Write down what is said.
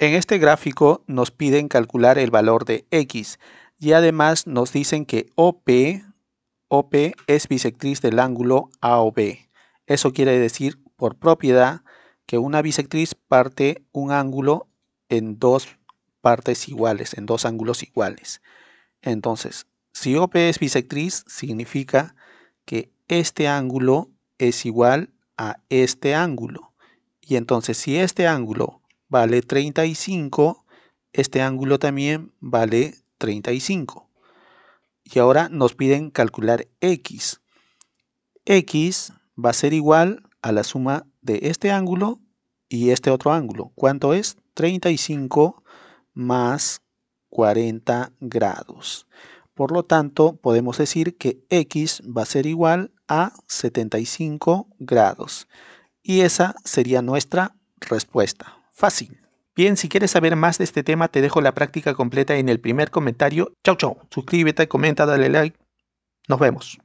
En este gráfico nos piden calcular el valor de x y además nos dicen que OP, OP es bisectriz del ángulo AOB. Eso quiere decir por propiedad que una bisectriz parte un ángulo en dos partes iguales, en dos ángulos iguales. Entonces, si OP es bisectriz, significa que este ángulo es igual a este ángulo. Y entonces, si este ángulo vale 35, este ángulo también vale 35. Y ahora nos piden calcular x. x va a ser igual a la suma de este ángulo y este otro ángulo. ¿Cuánto es? 35 más 40 grados. Por lo tanto, podemos decir que x va a ser igual a 75 grados. Y esa sería nuestra respuesta. Fácil. Bien, si quieres saber más de este tema, te dejo la práctica completa en el primer comentario. Chau, chau. Suscríbete, comenta, dale like. Nos vemos.